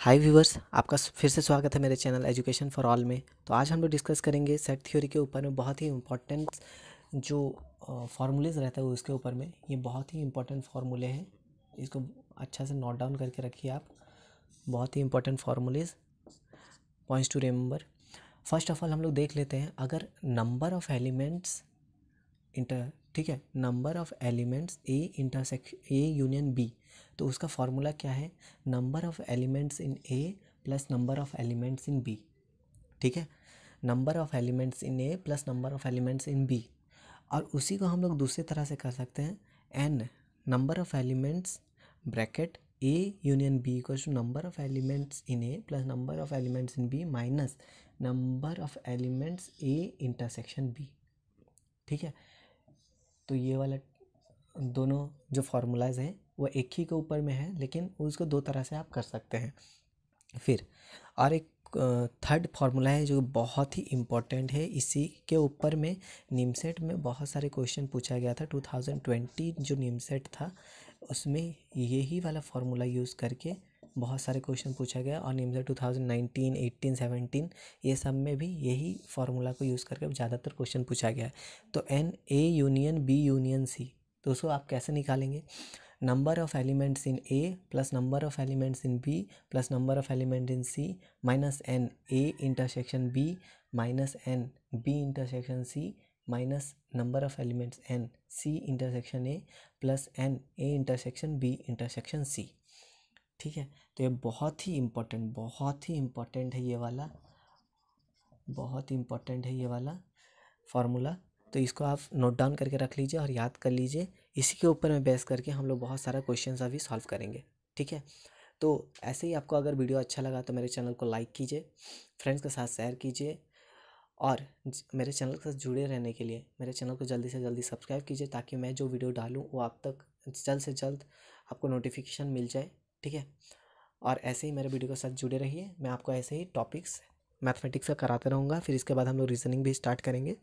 हाय viewers आपका फिर से स्वागत है मेरे चैनल एजुकेशन फॉर ऑल में तो आज हम लोग डिस्कस करेंगे सेट थ्योरी के ऊपर में बहुत ही इम्पॉर्टेंट जो फार्मूलेज रहता है उसके ऊपर में ये बहुत ही इम्पॉर्टेंट फार्मूले हैं इसको अच्छा से नोट डाउन करके रखिए आप बहुत ही important formulas points to remember first of all हम लोग देख लेते हैं अगर नंबर ऑफ़ एलिमेंट्स इंटर ठीक है number of elements A intersection A union B तो उसका फॉर्मूला क्या है number of elements in A plus number of elements in B ठीक है number of elements in A plus number of elements in B और उसी को हम लोग दूसरी तरह से कर सकते हैं n number of elements bracket A union B को to number of elements in A plus number of elements in B minus number of elements A intersection B ठीक है तो ये वाला दोनों जो फार्मूलाज हैं वो एक ही के ऊपर में है लेकिन उसको दो तरह से आप कर सकते हैं फिर और एक थर्ड फार्मूला है जो बहुत ही इम्पॉर्टेंट है इसी के ऊपर में निमसेट में बहुत सारे क्वेश्चन पूछा गया था 2020 जो निमसेट था उसमें यही वाला फार्मूला यूज़ करके बहुत सारे क्वेश्चन पूछा गया और निम्जा two thousand nineteen eighteen seventeen ये सब में भी यही फार्मूला को यूज़ करके ज़्यादातर क्वेश्चन पूछा गया है तो n A union B union C तो उसको आप कैसे निकालेंगे number of elements in A plus number of elements in B plus number of element in C minus n A intersection B minus n B intersection C minus number of elements n C intersection A plus n A intersection B intersection C ठीक है तो ये बहुत ही important बहुत ही important है ये वाला बहुत ही इम्पोर्टेंट है ये वाला फार्मूला तो इसको आप नोट डाउन करके रख लीजिए और याद कर लीजिए इसी के ऊपर में बेस करके हम लोग बहुत सारा क्वेश्चन अभी सॉल्व करेंगे ठीक है तो ऐसे ही आपको अगर वीडियो अच्छा लगा तो मेरे चैनल को लाइक कीजिए फ्रेंड्स के साथ शेयर कीजिए और मेरे चैनल के साथ जुड़े रहने के लिए मेरे चैनल को जल्दी से जल्दी सब्सक्राइब कीजिए ताकि मैं जो वीडियो डालूँ वो आप तक जल्द से जल्द आपको नोटिफिकेशन मिल जाए ठीक है और ऐसे ही मेरे वीडियो के साथ जुड़े रहिए मैं आपको ऐसे ही टॉपिक्स मैथमेटिक्स का कराते रहूँगा फिर इसके बाद हम लोग रीजनिंग भी स्टार्ट करेंगे